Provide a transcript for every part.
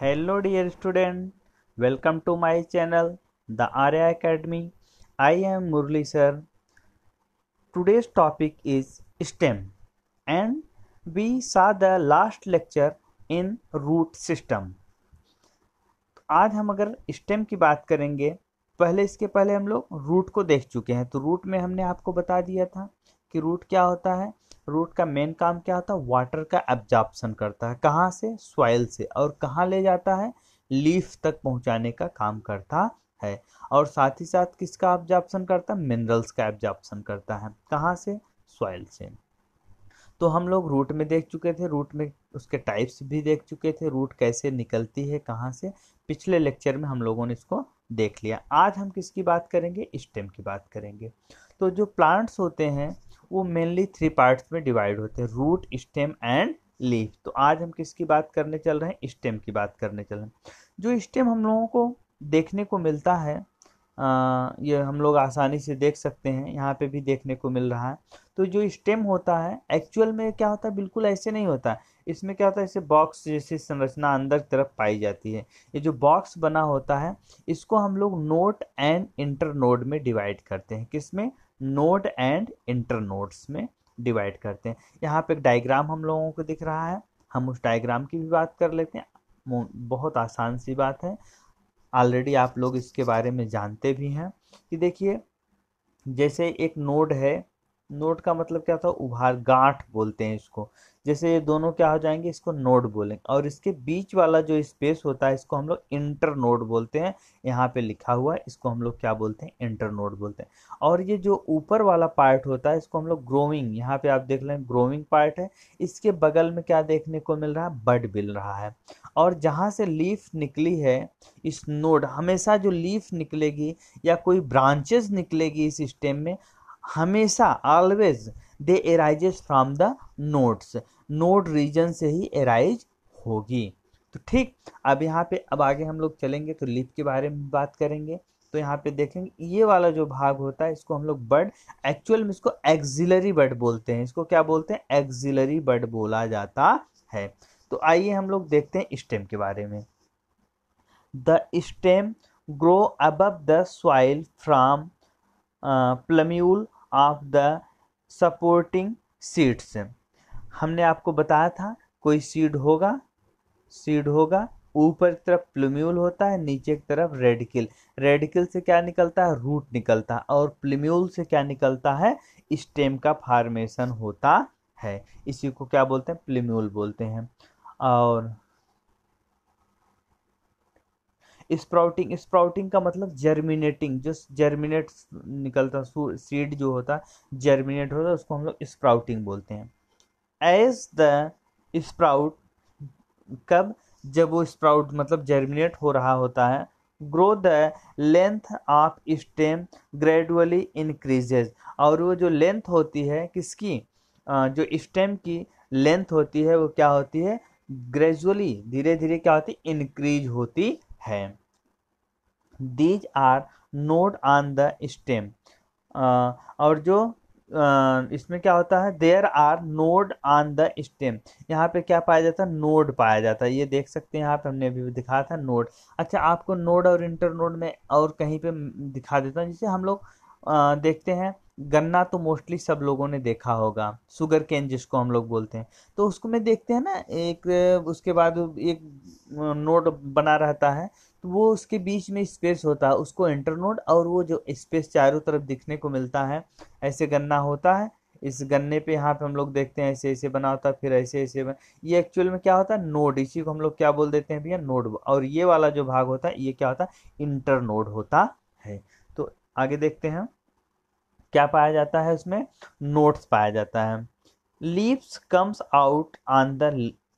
hello dear student welcome to my channel the Arya academy I am Murli sir today's topic is stem and we saw the last lecture in root system आज हम अगर stem की बात करेंगे पहले इसके पहले हम लोग रूट को देख चुके हैं तो रूट में हमने आपको बता दिया था कि रूट क्या होता है रूट का मेन काम क्या होता है वाटर का एब्जॉर्प्शन करता है कहाँ से सॉइल से और कहाँ ले जाता है लीफ तक पहुँचाने का काम करता है और साथ ही साथ किसका एब्जॉर्प्शन करता है मिनरल्स का एब्जॉर्प्शन करता है कहाँ से सॉइल से तो हम लोग रूट में देख चुके थे रूट में उसके टाइप्स भी देख चुके थे रूट कैसे निकलती है कहाँ से पिछले लेक्चर में हम लोगों ने इसको देख लिया आज हम किसकी बात करेंगे स्टेम की बात करेंगे तो जो प्लांट्स होते हैं वो मेनली थ्री पार्ट्स में डिवाइड होते हैं रूट स्टेम एंड लीफ तो आज हम किसकी बात करने चल रहे हैं स्टेम की बात करने चल रहे हैं जो स्टेम हम लोगों को देखने को मिलता है आ, ये हम लोग आसानी से देख सकते हैं यहाँ पे भी देखने को मिल रहा है तो जो स्टेम होता है एक्चुअल में क्या होता है बिल्कुल ऐसे नहीं होता है इसमें क्या होता है इसे बॉक्स जैसी संरचना अंदर की तरफ पाई जाती है ये जो बॉक्स बना होता है इसको हम लोग नोट एंड इंटर नोड में डिवाइड करते हैं किसमें नोड एंड इंटर नोड्स में डिवाइड करते हैं यहाँ पे एक डायग्राम हम लोगों को दिख रहा है हम उस डायग्राम की भी बात कर लेते हैं बहुत आसान सी बात है ऑलरेडी आप लोग इसके बारे में जानते भी हैं कि देखिए जैसे एक नोड है नोड का मतलब क्या होता है उभार गांठ बोलते हैं इसको जैसे ये दोनों क्या हो जाएंगे इसको नोड बोलेंगे और इसके बीच वाला जो स्पेस होता है इसको हम लोग इंटर नोड बोलते हैं यहाँ पे लिखा हुआ है इसको हम लोग क्या बोलते हैं इंटर नोड बोलते हैं और ये जो ऊपर वाला पार्ट होता है इसको हम लोग ग्रोविंग यहाँ पे आप देख लें ग्रोविंग पार्ट है इसके बगल में क्या देखने को मिल रहा है बड मिल रहा है और जहाँ से लीफ निकली है इस नोड हमेशा जो लीफ निकलेगी या कोई ब्रांचेस निकलेगी इस स्टेम में हमेशा always they arises from the nodes node region से ही एराइज होगी तो ठीक अब यहाँ पे अब आगे हम लोग चलेंगे तो लिप के बारे में बात करेंगे तो यहाँ पे देखेंगे ये वाला जो भाग होता है इसको हम लोग बर्ड एक्चुअल में इसको एक्जिलरी बर्ड बोलते हैं इसको क्या बोलते हैं एक्जिलरी बर्ड बोला जाता है तो आइए हम लोग देखते हैं स्टेम के बारे में the stem grow above the soil from plumule of the supporting से हमने आपको बताया था कोई सीड होगा सीड होगा ऊपर की तरफ प्लम्यूल होता है नीचे की तरफ रेडिकल रेडिकल से क्या निकलता है रूट निकलता है और प्लम्यूल से क्या निकलता है स्टेम का फार्मेशन होता है इसी को क्या बोलते हैं प्लम्यूल बोलते हैं और स्प्राउटिंग स्प्राउटिंग का मतलब जर्मिनेटिंग जो जर्मिनेट निकलता सीड जो होता है जर्मिनेट होता है उसको हम लोग स्प्राउटिंग बोलते हैं एज द स्प्राउट कब जब वो स्प्राउट मतलब जर्मिनेट हो रहा होता है grow the length of stem gradually increases और वो जो लेंथ होती है किसकी जो स्टेम की लेंथ होती है वो क्या होती है ग्रेजुअली धीरे धीरे क्या होती है इंक्रीज होती है these are node on the stem और जो uh, इसमें क्या होता है there are node on the stem यहाँ पे क्या पाया जाता है नोड पाया जाता है ये देख सकते हैं यहाँ पे हमने अभी दिखाया था नोड अच्छा आपको नोड और इंटर नोड में और कहीं पे दिखा देता हूँ जिसे हम लोग uh, देखते हैं गन्ना तो मोस्टली सब लोगों ने देखा होगा शुगर केन जिसको हम लोग बोलते हैं तो उसको में देखते हैं ना एक उसके बाद एक नोड uh, बना रहता है तो वो उसके बीच में स्पेस होता है उसको इंटरनोड और वो जो स्पेस चारों तरफ दिखने को मिलता है ऐसे गन्ना होता है इस गन्ने पे यहाँ पे हम लोग देखते हैं ऐसे ऐसे बना होता है फिर ऐसे ऐसे बना ये एक्चुअल में क्या होता है नोड इसी को हम लोग क्या बोल देते हैं भैया नोड और ये वाला जो भाग होता है ये क्या होता है इंटरनोड होता है तो आगे देखते हैं क्या पाया जाता है उसमें नोट्स पाया जाता है leaves comes out on the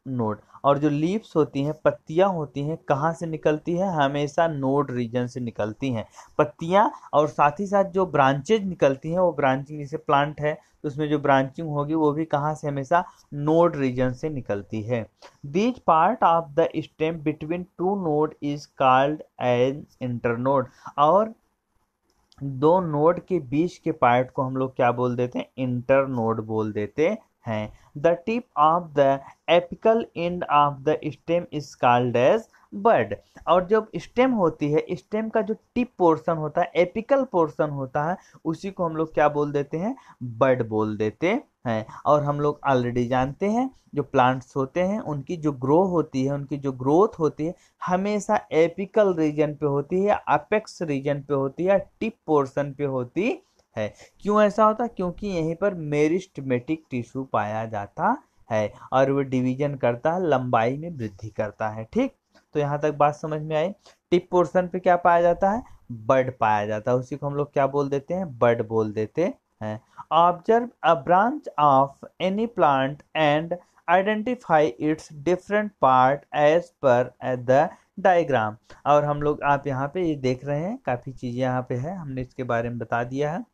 node और जो लीव्स होती हैं पत्तियां होती हैं कहाँ से निकलती है हमेशा नोड रीजन से निकलती हैं पत्तियां और साथ ही साथ जो ब्रांचेज निकलती हैं वो ब्रांचिंग जैसे प्लांट है तो उसमें जो ब्रांचिंग होगी वो भी कहाँ से हमेशा नोड रीजन से निकलती है these part of the stem between two node is called an internode और दो नोड के बीच के पार्ट को हम लोग क्या बोल देते हैं इंटर नोड बोल देते हैं the tip of the apical end of the stem is called as bud और जब स्टेम होती है स्टेम का जो टिप पोर्शन होता है एपिकल पोर्शन होता है उसी को हम लोग क्या बोल देते हैं बर्ड बोल देते हैं और हम लोग ऑलरेडी जानते हैं जो प्लांट्स होते हैं उनकी जो ग्रो होती है उनकी जो ग्रोथ होती है हमेशा एपिकल रीजन पे होती है अपेक्स रीजन पे होती है टिप पोर्शन पे होती है क्यों ऐसा होता क्योंकि यहीं पर मेरिस्टमेटिक टिश्यू पाया जाता है और वो डिवीजन करता है लंबाई में वृद्धि करता है ठीक तो यहाँ तक बात समझ में आई टिप पोर्सन पे क्या पाया जाता है बर्ड पाया जाता है उसी को हम लोग क्या बोल देते हैं बर्ड बोल देते हैं observe a branch of any plant and identify its different part as per the diagram और हम लोग आप यहाँ पे ये देख रहे हैं काफ़ी चीज़ें यहाँ पे है हमने इसके बारे में बता दिया है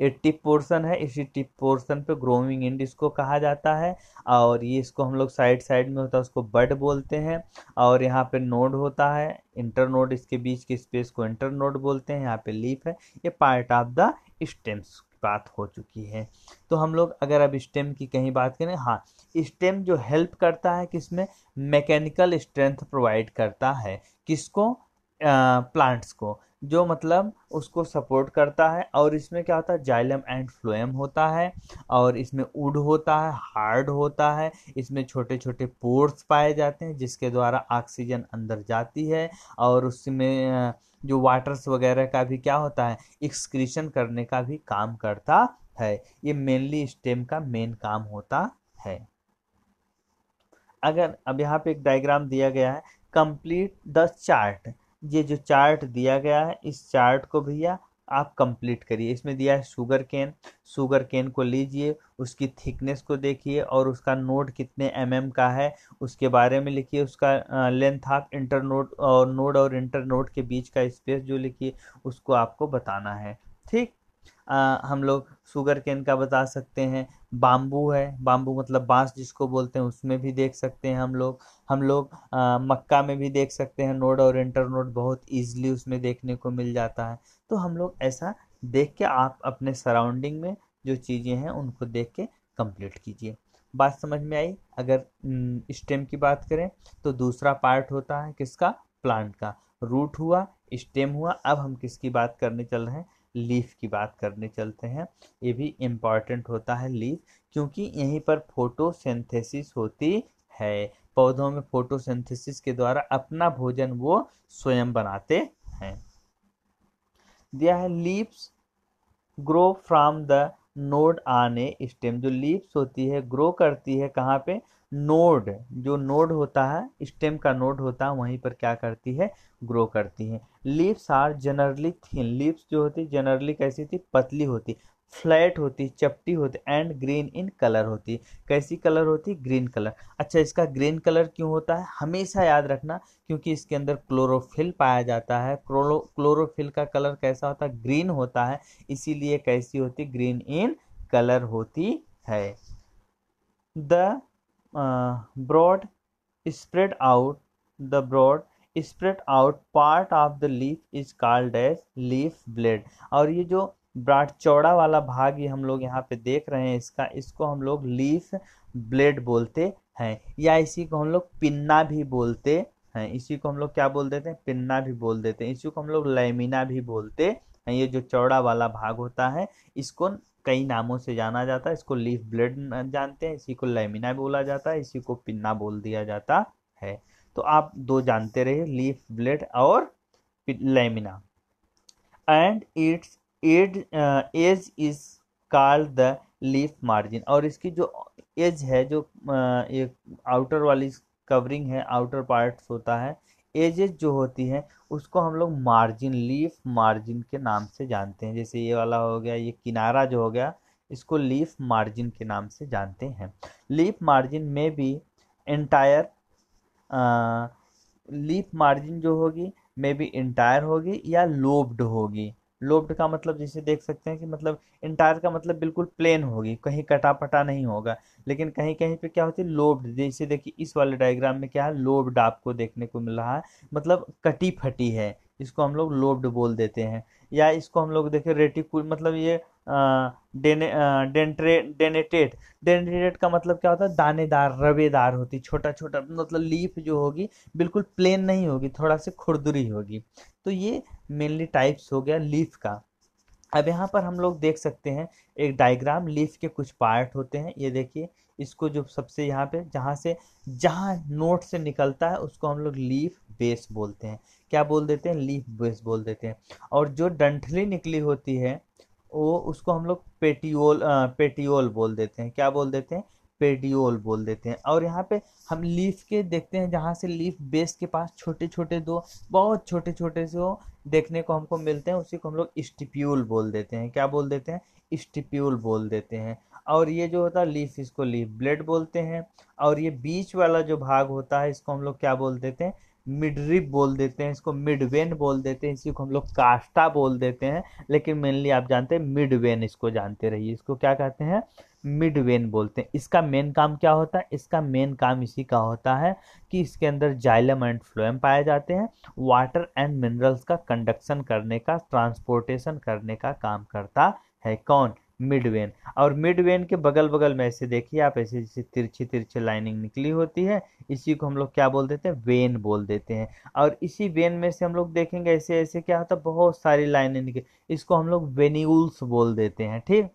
ये टिप पोर्शन है इसी टिप पोर्शन पे ग्रोविंग इंड इसको कहा जाता है और ये इसको हम लोग साइड साइड में होता है उसको बड बोलते हैं और यहाँ पे नोड होता है इंटर नोड इसके बीच के स्पेस को इंटर नोड बोलते हैं यहाँ पे लीफ है ये पार्ट ऑफ द स्टेम्स बात हो चुकी है तो हम लोग अगर अब स्टेम की कहीं बात करें हाँ स्टेम जो हेल्प करता है किसमें मैकेनिकल स्ट्रेंथ प्रोवाइड करता है किसको प्लांट्स को जो मतलब उसको सपोर्ट करता है और इसमें क्या होता है जाइलम एंड फ्लोएम होता है और इसमें उड होता है हार्ड होता है इसमें छोटे छोटे पोर्स पाए जाते हैं जिसके द्वारा ऑक्सीजन अंदर जाती है और उसमें जो वाटर्स वगैरह का भी क्या होता है एक्सक्रीशन करने का भी काम करता है ये मेनली स्टेम का मेन काम होता है अगर अब यहाँ पे एक डायग्राम दिया गया है कंप्लीट द चार्ट ये जो चार्ट दिया गया है इस चार्ट को भैया आप कंप्लीट करिए इसमें दिया है शुगर केन शुगर केन को लीजिए उसकी थिकनेस को देखिए और उसका नोड कितने एम mm का है उसके बारे में लिखिए उसका लेंथ आप इंटर नोड और नोड और इंटर नोड के बीच का स्पेस जो लिखिए उसको आपको बताना है ठीक आ, हम लोग शुगर केन का बता सकते हैं बाम्बू है बाम्बू मतलब बांस जिसको बोलते हैं उसमें भी देख सकते हैं हम लोग हम लोग मक्का में भी देख सकते हैं नोड और इंटर नोड बहुत ईजिली उसमें देखने को मिल जाता है तो हम लोग ऐसा देख के आप अपने सराउंडिंग में जो चीज़ें हैं उनको देख के कंप्लीट कीजिए बात समझ में आई अगर स्टेम की बात करें तो दूसरा पार्ट होता है किसका प्लांट का रूट हुआ स्टेम हुआ अब हम किसकी बात करने चल रहे हैं लीफ की बात करने चलते हैं ये भी इम्पॉर्टेंट होता है लीफ क्योंकि यहीं पर फोटोसिंथेसिस होती है पौधों में फोटोसिंथेसिस के द्वारा अपना भोजन वो स्वयं बनाते हैं दिया है leaves grow from the node आने स्टेम जो लीव्स होती है ग्रो करती है कहाँ पे नोड जो नोड होता है स्टेम का नोड होता है वहीं पर क्या करती है ग्रो करती है leaves are generally thin leaves जो होती जनरली कैसी थी पतली होती फ्लैट होती चपटी होती एंड ग्रीन इन कलर होती कैसी कलर होती ग्रीन कलर अच्छा इसका ग्रीन कलर क्यों होता है हमेशा याद रखना क्योंकि इसके अंदर क्लोरोफिल पाया जाता है क्लोरो क्लोरोफिल का कलर कैसा होता है ग्रीन होता है इसीलिए कैसी होती ग्रीन इन कलर होती है the Uh, broad spread out the broad spread out part of the leaf is called as leaf blade और ये जो ब्राड चौड़ा वाला भाग ये हम लोग यहाँ पे देख रहे हैं इसका इसको हम लोग लीफ ब्लेड बोलते हैं या इसी को हम लोग पिन्ना भी बोलते हैं इसी को हम लोग क्या बोल देते हैं पिन्ना भी बोल देते हैं इसी को हम लोग लेमिना भी बोलते हैं ये जो चौड़ा वाला भाग होता है इसको कई नामों से जाना जाता है इसको लीफ ब्लेड जानते हैं इसी को लेमिना बोला जाता है इसी को पिन्ना बोल दिया जाता है तो आप दो जानते रहे लीफ ब्लड और lamina and its ed edge is called the leaf margin और इसकी जो एज है जो एक आउटर वाली कवरिंग है आउटर पार्ट्स होता है एजेस जो होती हैं उसको हम लोग मार्जिन लीफ मार्जिन के नाम से जानते हैं जैसे ये वाला हो गया ये किनारा जो हो गया इसको लीफ मार्जिन के नाम से जानते हैं लीफ मार्जिन में भी एंटायर लीफ मार्जिन जो होगी मे बी इंटायर होगी या लोब्ड होगी लोब्ड का मतलब जैसे देख सकते हैं कि मतलब इंटायर का मतलब बिल्कुल प्लेन होगी कहीं कटा पटा नहीं होगा लेकिन कहीं कहीं पे क्या होती है लोब्ड जैसे देखिए इस वाले डायग्राम में क्या है लोब्ड आपको देखने को मिल रहा है मतलब कटी फटी है इसको हम लोग लोब्ड बोल देते हैं या इसको हम लोग देखें रेटिकुल मतलब ये डेंट्रे डेनेटेट डेनेटेट का मतलब क्या होता है दानेदार रवेदार होती छोटा छोटा मतलब लीफ जो होगी बिल्कुल प्लेन नहीं होगी थोड़ा सा खुरदुरी होगी तो ये मेनली टाइप्स हो गया लीफ का अब यहाँ पर हम लोग देख सकते हैं एक डायग्राम लीफ के कुछ पार्ट होते हैं ये देखिए इसको जो सबसे यहाँ पे जहाँ से जहाँ नोट से निकलता है उसको हम लोग लीफ बेस बोलते हैं क्या बोल देते हैं लीफ बेस बोल देते हैं और जो डंठली निकली होती है वो उसको हम लोग पेटियोल पेटियोल बोल देते हैं क्या बोल देते हैं पेडियोल बोल देते हैं और यहाँ पे हम लीफ के देखते हैं जहाँ से लीफ बेस के पास छोटे छोटे दो बहुत छोटे छोटे से वो देखने को हमको मिलते हैं उसी को हम लोग स्टिप्यूल बोल देते हैं क्या बोल देते हैं स्टिप्यूल बोल देते हैं और ये जो होता है लीफ इसको लीफ ब्लेड बोलते हैं और ये बीच वाला जो भाग होता है इसको हम लोग क्या बोल देते हैं मिडरिप बोल देते हैं इसको मिडवेन बोल देते हैं इसी को हम लोग कास्टा बोल देते हैं लेकिन मेनली आप जानते हैं मिडवेन इसको जानते रहिए इसको क्या कहते हैं मिड वेन बोलते हैं इसका मेन काम क्या होता है इसका मेन काम इसी का होता है कि इसके अंदर जाइलम एंड फ्लोएम पाए जाते हैं वाटर एंड मिनरल्स का कंडक्शन करने का ट्रांसपोर्टेशन करने का काम करता है कौन मिड वेन और मिड वेन के बगल बगल में ऐसे देखिए आप ऐसे जैसे तिरछी तिरछी लाइनिंग निकली होती है इसी को हम लोग क्या बोल देते हैं वेन बोल देते हैं और इसी वेन में से हम लोग देखेंगे ऐसे ऐसे क्या होता है बहुत सारी लाइनें निकली इसको हम लोग वेन्यूल्स बोल देते हैं ठीक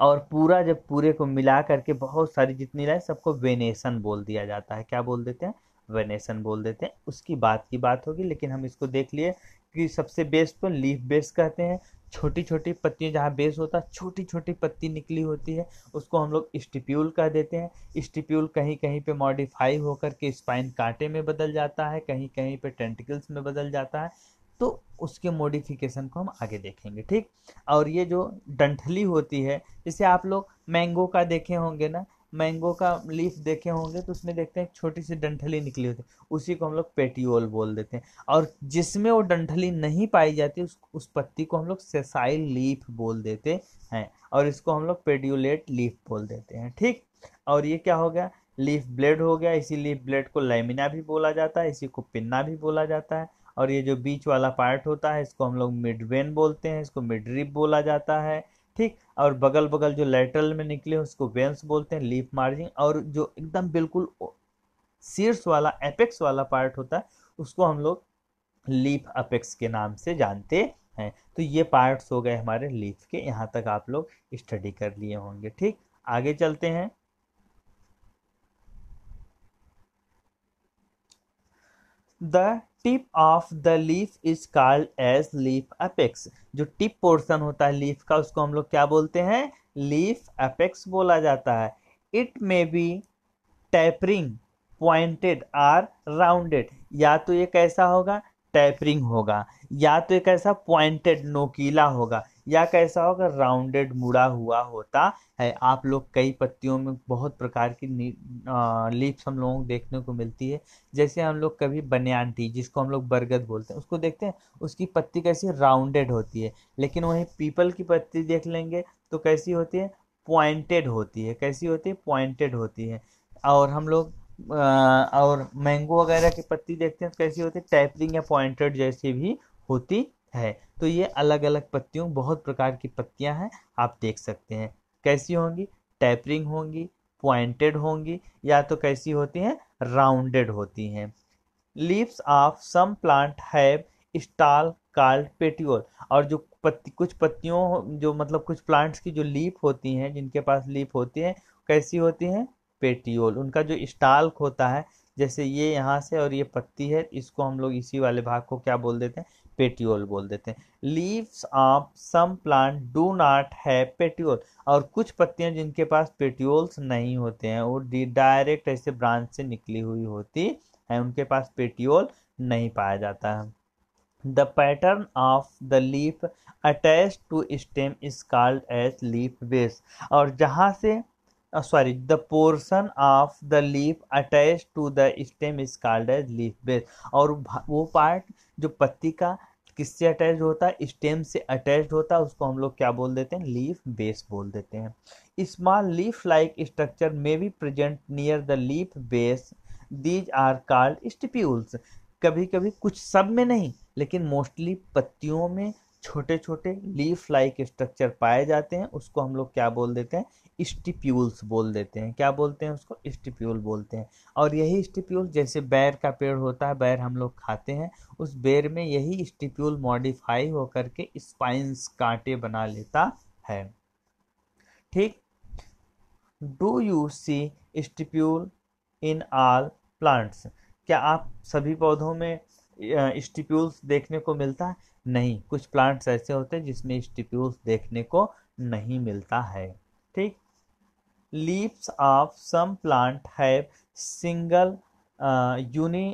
और पूरा जब पूरे को मिला करके बहुत सारी जितनी राय सबको वेनेसन बोल दिया जाता है क्या बोल देते हैं वेनेसन बोल देते हैं उसकी बात की बात होगी लेकिन हम इसको देख लिए कि सबसे बेस्ट तो लीफ बेस कहते हैं छोटी छोटी पत्तियाँ जहाँ बेस होता है छोटी छोटी पत्ती निकली होती है उसको हम लोग स्टिप्यूल कह देते हैं स्टिप्यूल कहीं कहीं पे मॉडिफाई होकर के स्पाइन कांटे में बदल जाता है कहीं कहीं पे टेंटिकल्स में बदल जाता है तो उसके मॉडिफिकेशन को हम आगे देखेंगे ठीक और ये जो डंठली होती है जैसे आप लोग मैंगो का देखे होंगे ना मैंगो का लीफ देखे होंगे तो उसमें देखते हैं छोटी सी डंठली निकली होती है उसी को हम लोग पेटियोल बोल देते हैं और जिसमें वो डंठली नहीं पाई जाती उस उस पत्ती को हम लोग सेसाइल लीफ बोल देते हैं और इसको हम लोग पेडियोलेट लीफ बोल देते हैं ठीक और ये क्या हो गया लीफ ब्लेड हो गया इसी लीफ ब्लेड को लेमिना भी बोला जाता है इसी को पिन्ना भी बोला जाता है और ये जो बीच वाला पार्ट होता है इसको हम लोग मिड वेन बोलते हैं इसको मिड रिप बोला जाता है ठीक और बगल बगल जो लेटरल में निकले उसको वेंस बोलते हैं लीफ मार्जिन और जो एकदम बिल्कुल शीर्ष वाला एपेक्स वाला पार्ट होता है उसको हम लोग लीफ अपेक्स के नाम से जानते हैं तो ये पार्ट्स हो गए हमारे लीफ के यहाँ तक आप लोग स्टडी कर लिए होंगे ठीक आगे चलते हैं the tip of the leaf is called as leaf apex जो टिप पोर्शन होता है लीफ का उसको हम लोग क्या बोलते हैं लीफ अपेक्स बोला जाता है it may be tapering pointed or rounded या तो ये कैसा होगा टैपरिंग होगा या तो ये कैसा पॉइंटेड नोकीला होगा या कैसा होगा राउंडेड मुड़ा हुआ होता है आप लोग कई पत्तियों में बहुत प्रकार की लिप्स हम लोगों को देखने को मिलती है जैसे हम लोग कभी बनियान टी जिसको हम लोग बरगद बोलते हैं उसको देखते हैं उसकी पत्ती कैसी राउंडेड होती है लेकिन वहीं पीपल की पत्ती देख लेंगे तो कैसी होती है पॉइंटेड होती है कैसी होती है पॉइंटेड होती है और हम लोग और मैंगो वगैरह की पत्ती देखते हैं तो कैसी होती है टैपरिंग या पॉइंटेड जैसी भी होती है तो ये अलग अलग पत्तियों बहुत प्रकार की पत्तियां हैं आप देख सकते हैं कैसी होंगी टैपरिंग होंगी पॉइंटेड होंगी या तो कैसी होती हैं राउंडेड होती हैं leaves of some plant have stalk called petiole और जो पत्ती कुछ पत्तियों जो मतलब कुछ प्लांट्स की जो लीफ होती हैं जिनके पास लीफ होती हैं कैसी होती हैं पेटियोल उनका जो स्टाल्क होता है जैसे ये यहाँ से और ये पत्ती है इसको हम लोग इसी वाले भाग को क्या बोल देते हैं पेटियोल बोल देते हैं leaves of some plant do not have petiole और कुछ पत्तियां जिनके पास पेटियोल्स नहीं होते हैं वो डायरेक्ट ऐसे ब्रांच से निकली हुई होती है उनके पास पेटियोल नहीं पाया जाता है the pattern of the leaf attach to stem is called as leaf base और जहाँ से uh, sorry the portion of the leaf attached to the stem is called as leaf base और वो part जो पत्ती का किससे अटैच होता है स्टेम से अटैच होता है उसको हम लोग क्या बोल देते हैं लीफ बेस बोल देते हैं small leaf like structure may be present near the leaf base these are called stipules कभी कभी कुछ सब में नहीं लेकिन मोस्टली पत्तियों में छोटे छोटे लीफ लाइक स्ट्रक्चर पाए जाते हैं उसको हम लोग क्या बोल देते हैं स्टिप्यूल्स बोल देते हैं क्या बोलते हैं उसको स्टिप्यूल बोलते हैं और यही स्टिप्यूल जैसे बैर का पेड़ होता है बैर हम लोग खाते हैं उस बैर में यही स्टिप्यूल मॉडिफाई होकर के स्पाइंस कांटे बना लेता है ठीक do you see stipule in all plants क्या आप सभी पौधों में स्टिप्यूल्स देखने को मिलता है नहीं कुछ प्लांट्स ऐसे होते हैं जिसमें स्टिप्यूल्स देखने को नहीं मिलता है ठीक leaves of some plant have single uni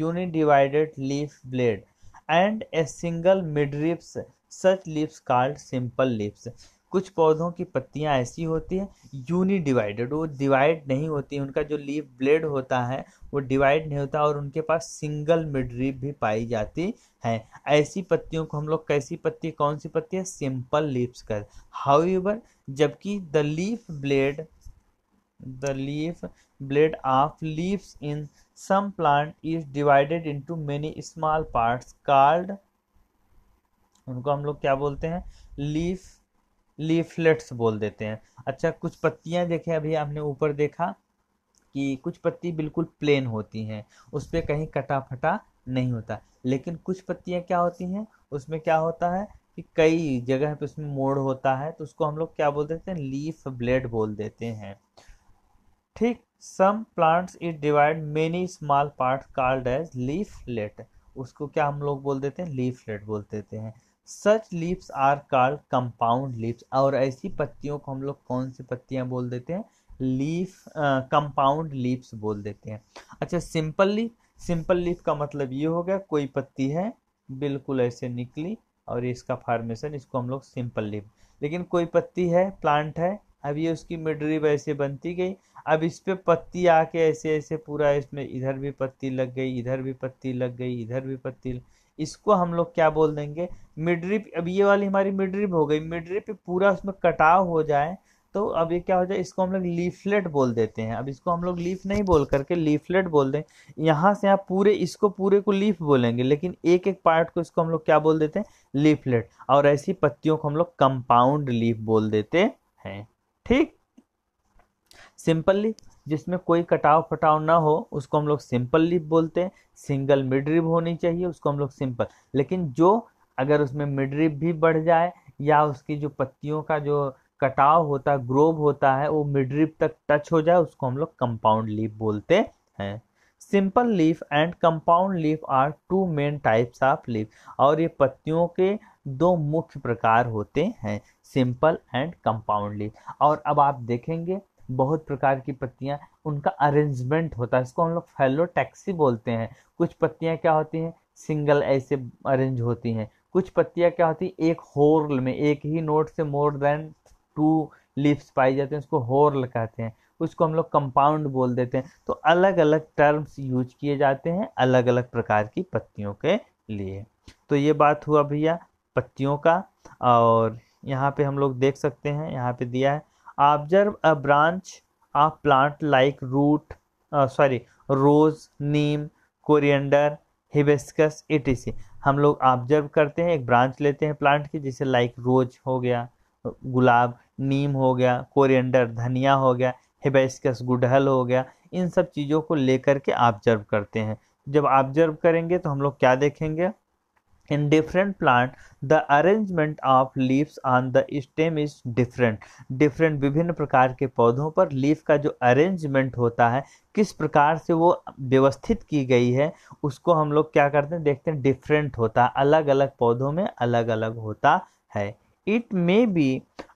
uni divided leaf blade and a single mid ribs such leaves called simple leaves कुछ पौधों की पत्तियां ऐसी होती हैं यूनी डिवाइडेड वो डिवाइड नहीं होती उनका जो लीफ ब्लेड होता है वो डिवाइड नहीं होता और उनके पास सिंगल मिडरीप भी पाई जाती है ऐसी पत्तियों को हम लोग कैसी पत्ती कौन सी पत्ती है सिंपल लीव्स कर हाउ एवर जबकि the leaf blade leaf blade of of in some plant is divided into many small part called उनको हम लोग क्या बोलते हैं लीफ लीफलेट्स बोल देते हैं अच्छा कुछ पत्तियां देखें अभी आपने ऊपर देखा कि कुछ पत्ती बिल्कुल प्लेन होती हैं उस पर कहीं कटा फटा नहीं होता लेकिन कुछ पत्तियां क्या होती हैं उसमें क्या होता है कि कई जगह पे उसमें मोड़ होता है तो उसको हम लोग क्या बोल देते हैं लीफ ब्लेड बोल देते हैं ठीक some plants is divide many small part called as leaflet उसको क्या हम लोग बोल देते हैं लीफलेट बोल देते हैं such leaves are called compound leaves और ऐसी पत्तियों को हम लोग कौन सी पत्तियां बोल देते हैं लीफ कंपाउंड लीव्स बोल देते हैं अच्छा सिंपल लीफ सिंपल लीफ का मतलब ये हो गया कोई पत्ती है बिल्कुल ऐसे निकली और इसका फार्मेशन इसको हम लोग सिंपल लीफ लेकिन कोई पत्ती है प्लांट है अब ये उसकी मिडरी वैसे बनती गई अब इस पर पत्ती आके ऐसे ऐसे पूरा इसमें इधर भी पत्ती लग गई इधर भी पत्ती लग गई इधर भी पत्ती लग... इसको हम लोग क्या बोल देंगे मिड्रिप अब ये वाली हमारी मिड्रिप हो गई मिड्रिप पूरा उसमें कटाव हो जाए तो अब ये क्या हो जाए इसको हम लोग लीफलेट बोल देते हैं अब इसको हम लोग लीफ नहीं बोल करके लीफलेट बोल दें यहाँ से आप पूरे इसको पूरे को लीफ बोलेंगे लेकिन एक एक पार्ट को इसको हम लोग क्या बोल देते हैं लीफलेट और ऐसी पत्तियों को हम लोग कंपाउंड लीफ बोल देते हैं ठीक सिंपली जिसमें कोई कटाव फटाव ना हो उसको हम लोग सिंपल लिप बोलते हैं सिंगल मिड रिप होनी चाहिए उसको हम लोग सिंपल लेकिन जो अगर उसमें मिड रिप भी बढ़ जाए या उसकी जो पत्तियों का जो कटाव होता है ग्रोव होता है वो मिड रिप तक टच हो जाए उसको हम लोग कंपाउंड लीप बोलते हैं simple leaf and compound leaf are two main types of leaf और ये पत्तियों के दो मुख्य प्रकार होते हैं सिंपल एंड कंपाउंड लीफ और अब आप देखेंगे बहुत प्रकार की पत्तियाँ उनका अरेंजमेंट होता है इसको हम लोग फैलो टैक्सी बोलते हैं कुछ पत्तियाँ क्या होती हैं सिंगल ऐसे अरेंज होती हैं कुछ पत्तियाँ क्या होती हैं एक होर्ल में एक ही नोट से मोर देन टू लीव्स पाई जाते हैं उसको होरल कहते हैं उसको हम लोग कंपाउंड बोल देते हैं तो अलग अलग टर्म्स यूज किए जाते हैं अलग अलग प्रकार की पत्तियों के लिए तो ये बात हुआ भैया पत्तियों का और यहाँ पे हम लोग देख सकते हैं यहाँ पे दिया है observe a branch of plant like root sorry rose neem coriander hibiscus etc हम लोग ऑब्जर्व करते हैं एक ब्रांच लेते हैं प्लांट की जैसे लाइक रोज हो गया गुलाब नीम हो गया कोरिएंडर धनिया हो गया हिबिस्कस गुड़हल हो गया इन सब चीज़ों को लेकर के ऑब्जर्व करते हैं जब ऑब्जर्व करेंगे तो हम लोग क्या देखेंगे in different plant the arrangement of leaves on the stem is different different विभिन्न प्रकार के पौधों पर लीफ का जो अरेंजमेंट होता है किस प्रकार से वो व्यवस्थित की गई है उसको हम लोग क्या करते हैं देखते हैं डिफरेंट होता है अलग अलग पौधों में अलग अलग होता है इट मे बी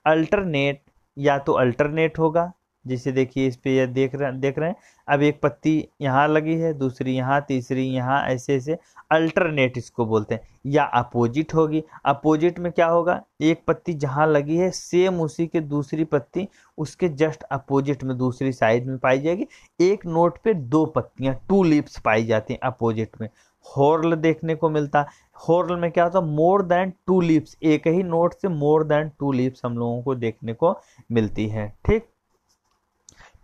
अल्टरनेट या तो अल्टरनेट होगा जिसे देखिए इस पे देख रहे देख रहे हैं अब एक पत्ती यहाँ लगी है दूसरी यहाँ तीसरी यहाँ ऐसे ऐसे अल्टरनेट इसको बोलते हैं या अपोजिट होगी अपोजिट में क्या होगा एक पत्ती जहाँ लगी है सेम उसी के दूसरी पत्ती उसके जस्ट अपोजिट में दूसरी साइड में पाई जाएगी एक नोट पे दो पत्तियाँ टू लिप्स पाई जाती हैं अपोजिट में हॉर्ल देखने को मिलता हॉर्ल में क्या होता है मोर देन टू लिप्स एक ही नोट से मोर देन टू लिप्स हम लोगों को देखने को मिलती है ठीक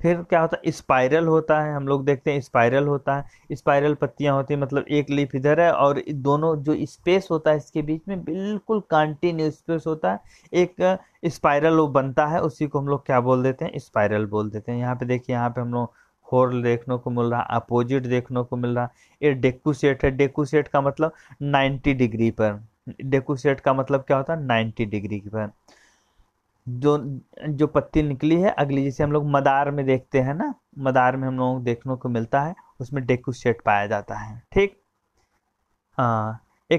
फिर क्या होता है स्पाइरल होता है हम लोग देखते हैं स्पाइरल होता है स्पाइरल पत्तियां होती हैं मतलब एक लीफ इधर है और दोनों जो स्पेस होता है इसके बीच में बिल्कुल कंटिन्यू स्पेस होता है एक स्पाइरल वो बनता है उसी को हम लोग क्या बोल देते हैं स्पाइरल बोल देते हैं यहाँ पे देखिए यहाँ पे हम लोग होल देखने को मिल रहा है अपोजिट देखने को मिल रहा है ये डेकूसेट है डेकूसेट का मतलब नाइन्टी डिग्री पर डेकूसेट का मतलब क्या होता है नाइन्टी डिग्री पर जो जो पत्ती निकली है अगली जिसे हम लोग मदार में देखते हैं ना मदार में हम लोगों को देखने को मिलता है उसमें डेकुसेट पाया जाता है ठीक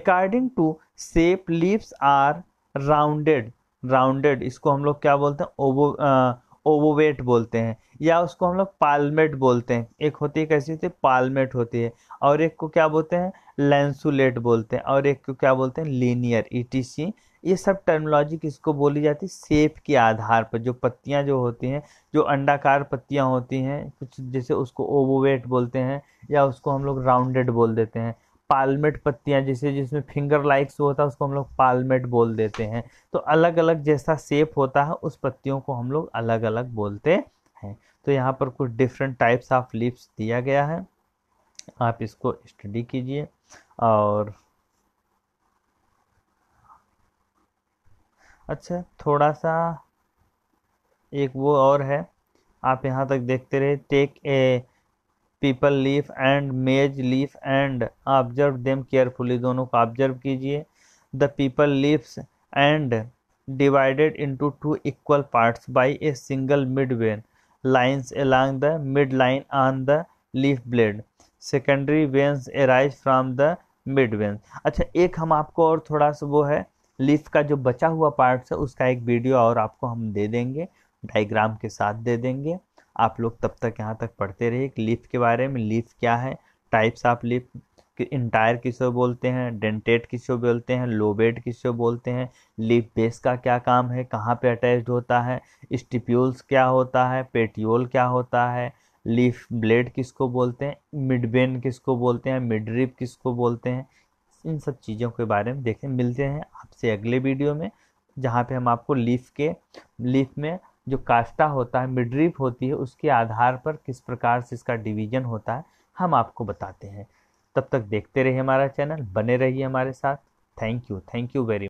according to shape leaves are rounded rounded इसको हम लोग क्या बोलते हैं ओवो ओवोवेट बोलते हैं या उसको हम लोग पालमेट बोलते हैं एक होती है कैसी होती है पालमेट होती है और एक को क्या बोलते हैं लेंसुलेट बोलते हैं और एक को क्या बोलते हैं लीनियर ई टी सी ये सब टर्मोलॉजी किसको बोली जाती है सेप के आधार पर जो पत्तियां जो होती हैं जो अंडाकार पत्तियां होती हैं कुछ जैसे उसको ओवोवेट बोलते हैं या उसको हम लोग राउंडेड बोल देते हैं पालमेट पत्तियां जैसे जिसमें फिंगर लाइक्स होता है उसको हम लोग पालमेट बोल देते हैं तो अलग अलग जैसा सेप होता है उस पत्तियों को हम लोग अलग अलग बोलते हैं तो यहाँ पर कुछ डिफरेंट टाइप्स ऑफ लीव्स दिया गया है आप इसको स्टडी कीजिए और अच्छा थोड़ा सा एक वो और है आप यहाँ तक देखते रहे take a peepal leaf and maize leaf and observe them carefully दोनों को ऑब्जर्व कीजिए the peepal leaves and divided into two equal parts by a single mid vein lines along the mid line on the leaf blade secondary veins arise from the mid veins अच्छा एक हम आपको और थोड़ा सा वो है लीफ का जो बचा हुआ पार्ट है उसका एक वीडियो और आपको हम दे देंगे डाइग्राम के साथ दे देंगे आप लोग तब तक यहाँ तक पढ़ते रहिए लीफ के बारे में लीफ क्या है टाइप्स ऑफ लीफ इंटायर किसे बोलते हैं डेंटेट किसे बोलते हैं लोबेट किसे बोलते हैं लीफ बेस का क्या काम है कहाँ पे अटैच होता है स्टिप्यूल्स क्या होता है पेटियोल क्या होता है लीफ ब्लेड किसको बोलते हैं मिडबेन किसको बोलते हैं मिडरिप किसको बोलते हैं इन सब चीज़ों के बारे में देखें मिलते हैं आपसे अगले वीडियो में जहाँ पे हम आपको लीफ के लीफ में जो कास्टा होता है मिड्रीप होती है उसके आधार पर किस प्रकार से इसका डिवीजन होता है हम आपको बताते हैं तब तक देखते रहिए हमारा चैनल बने रहिए हमारे साथ thank you thank you very